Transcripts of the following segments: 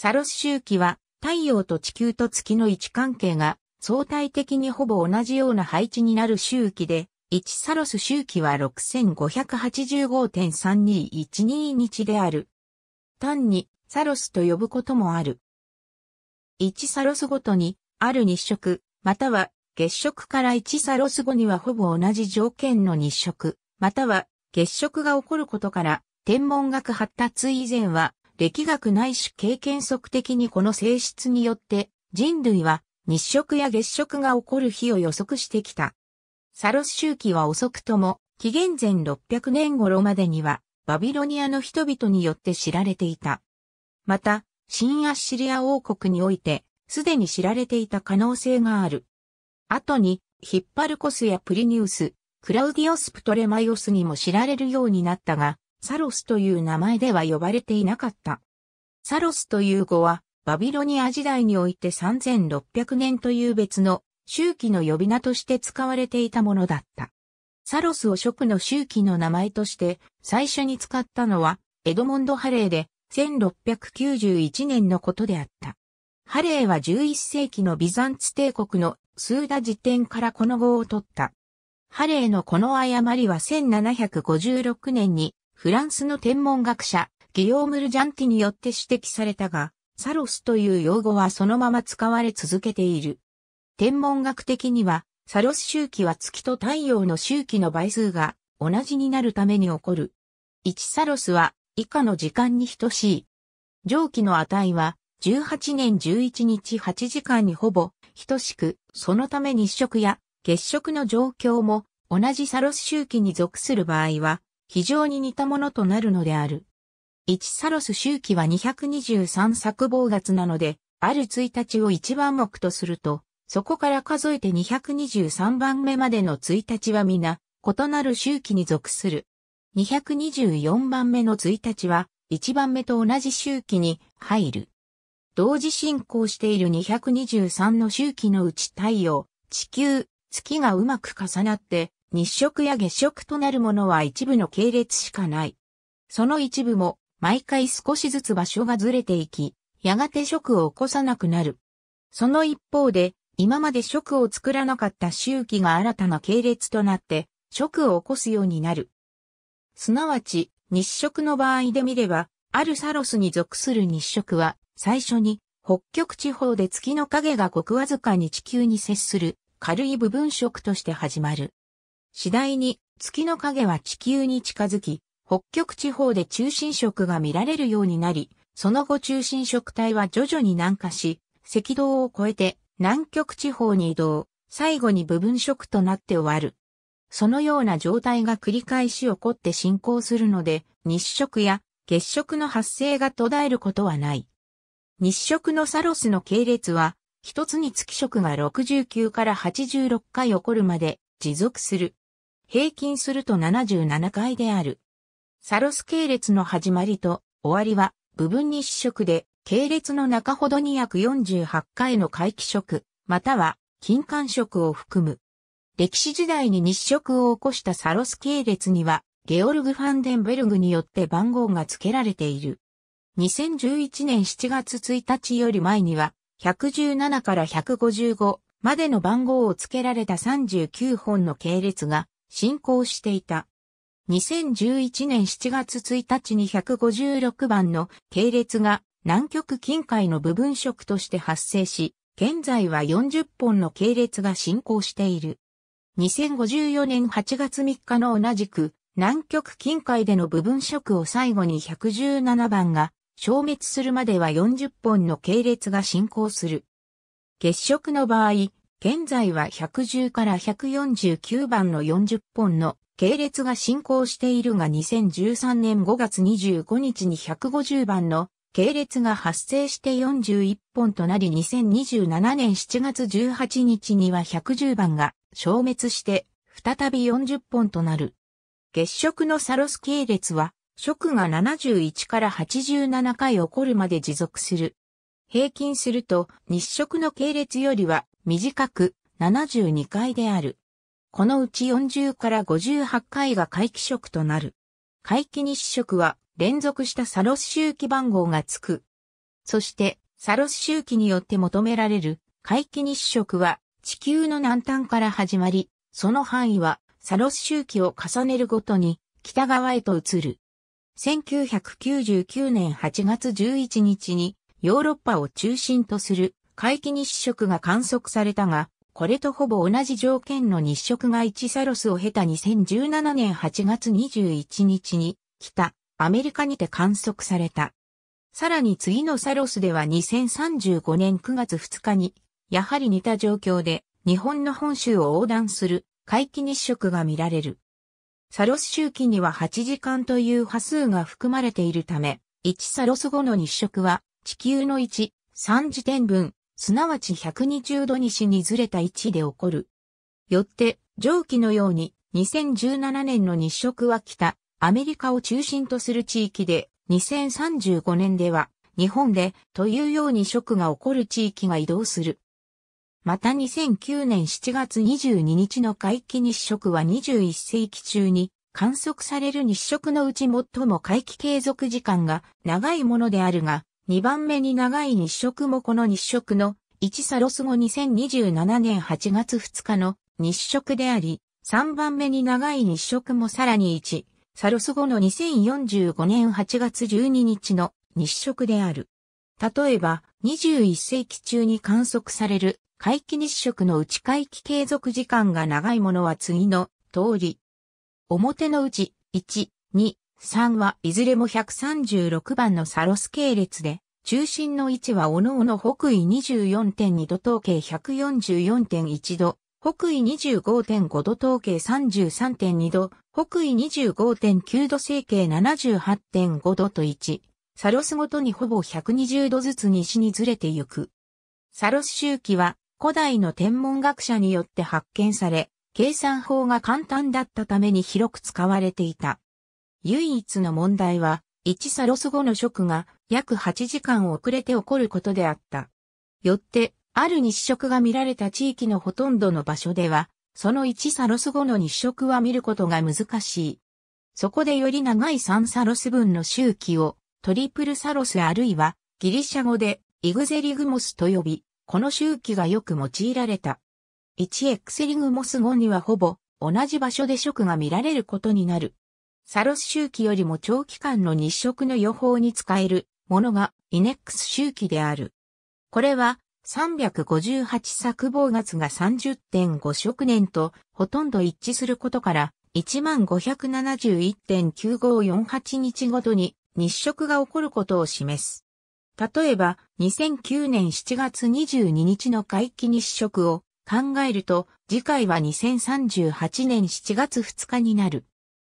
サロス周期は太陽と地球と月の位置関係が相対的にほぼ同じような配置になる周期で、1サロス周期は6585.3212日である。単にサロスと呼ぶこともある。1サロスごとにある日食、または月食から1サロス後にはほぼ同じ条件の日食、または月食が起こることから、天文学発達以前は歴学ないし経験則的にこの性質によって人類は日食や月食が起こる日を予測してきた。サロス周期は遅くとも紀元前600年頃までにはバビロニアの人々によって知られていた。また、新アッシリア王国においてすでに知られていた可能性がある。後にヒッパルコスやプリニウス、クラウディオス・プトレマイオスにも知られるようになったが、サロスという名前では呼ばれていなかった。サロスという語は、バビロニア時代において3600年という別の周期の呼び名として使われていたものだった。サロスを食の周期の名前として最初に使ったのはエドモンド・ハレーで1691年のことであった。ハレーは11世紀のビザンツ帝国のスーダ辞典からこの語を取った。ハレーのこの誤りは1756年にフランスの天文学者、ギヨーム・ルジャンティによって指摘されたが、サロスという用語はそのまま使われ続けている。天文学的には、サロス周期は月と太陽の周期の倍数が同じになるために起こる。1サロスは以下の時間に等しい。上記の値は18年11日8時間にほぼ等しく、そのため日食や月食の状況も同じサロス周期に属する場合は非常に似たものとなるのである。1サロス周期は223作望月なので、ある1日を1番目とすると、そこから数えて223番目までの1日は皆、異なる周期に属する。224番目の1日は、1番目と同じ周期に入る。同時進行している223の周期のうち太陽、地球、月がうまく重なって、日食や月食となるものは一部の系列しかない。その一部も毎回少しずつ場所がずれていき、やがて食を起こさなくなる。その一方で、今まで食を作らなかった周期が新たな系列となって、食を起こすようになる。すなわち、日食の場合で見れば、あるサロスに属する日食は、最初に、北極地方で月の影がごくわずかに地球に接する軽い部分食として始まる。次第に月の影は地球に近づき、北極地方で中心色が見られるようになり、その後中心色帯は徐々に南下し、赤道を越えて南極地方に移動、最後に部分色となって終わる。そのような状態が繰り返し起こって進行するので、日食や月食の発生が途絶えることはない。日食のサロスの系列は、一つに月食が69から86回起こるまで持続する。平均すると77回である。サロス系列の始まりと終わりは部分日食で、系列の中ほどに約48回の回帰食、または金環食を含む。歴史時代に日食を起こしたサロス系列には、ゲオルグ・ファンデンベルグによって番号が付けられている。2011年7月1日より前には、117から155までの番号を付けられた39本の系列が進行していた。2011年7月1日に156番の系列が南極近海の部分食として発生し、現在は40本の系列が進行している。2054年8月3日の同じく南極近海での部分食を最後に117番が消滅するまでは40本の系列が進行する。月食の場合、現在は110から149番の40本の系列が進行しているが2013年5月25日に150番の系列が発生して41本となり2027年7月18日には110番が消滅して再び40本となる。月食のサロス系列は食が71から87回起こるまで持続する。平均すると日食の系列よりは短く72回である。このうち40から58回が回帰色となる。回帰日食は連続したサロス周期番号がつく。そして、サロス周期によって求められる回帰日食は地球の南端から始まり、その範囲はサロス周期を重ねるごとに北側へと移る。1999年8月11日にヨーロッパを中心とする皆既日食が観測されたが、これとほぼ同じ条件の日食が1サロスを経た2017年8月21日に、北、アメリカにて観測された。さらに次のサロスでは2035年9月2日に、やはり似た状況で、日本の本州を横断する、皆既日食が見られる。サロス周期には8時間という波数が含まれているため、1サロス後の日食は、地球の1、3時点分、すなわち120度西にずれた位置で起こる。よって、上記のように、2017年の日食は北、アメリカを中心とする地域で、2035年では、日本で、というように食が起こる地域が移動する。また2009年7月22日の回帰日食は21世紀中に観測される日食のうち最も回帰継続時間が長いものであるが、2番目に長い日食もこの日食の1サロス後2027年8月2日の日食であり、3番目に長い日食もさらに1サロス後の2045年8月12日の日食である。例えば、21世紀中に観測される回帰日食の内回帰継続時間が長いものは次の通り。表の内、1、2、3はいずれも136番のサロス系列で、中心の位置はおのおの北緯24.2度統計144.1度、北緯25.5度統計33.2度、北緯25.9度整形78.5度と1、サロスごとにほぼ120度ずつ西にずれてゆく。サロス周期は古代の天文学者によって発見され、計算法が簡単だったために広く使われていた。唯一の問題は、1サロス後の食が約8時間遅れて起こることであった。よって、ある日食が見られた地域のほとんどの場所では、その1サロス後の日食は見ることが難しい。そこでより長い3サロス分の周期をトリプルサロスあるいはギリシャ語でイグゼリグモスと呼び、この周期がよく用いられた。1エクセリグモス後にはほぼ同じ場所で食が見られることになる。サロス周期よりも長期間の日食の予報に使えるものがイネックス周期である。これは358作望月が30.5食年とほとんど一致することから1571.9548日ごとに日食が起こることを示す。例えば2009年7月22日の回帰日食を考えると次回は2038年7月2日になる。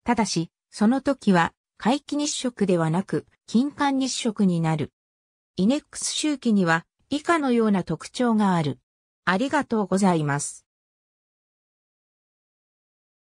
ただし、その時は、皆既日食ではなく、金環日食になる。イネックス周期には、以下のような特徴がある。ありがとうございます。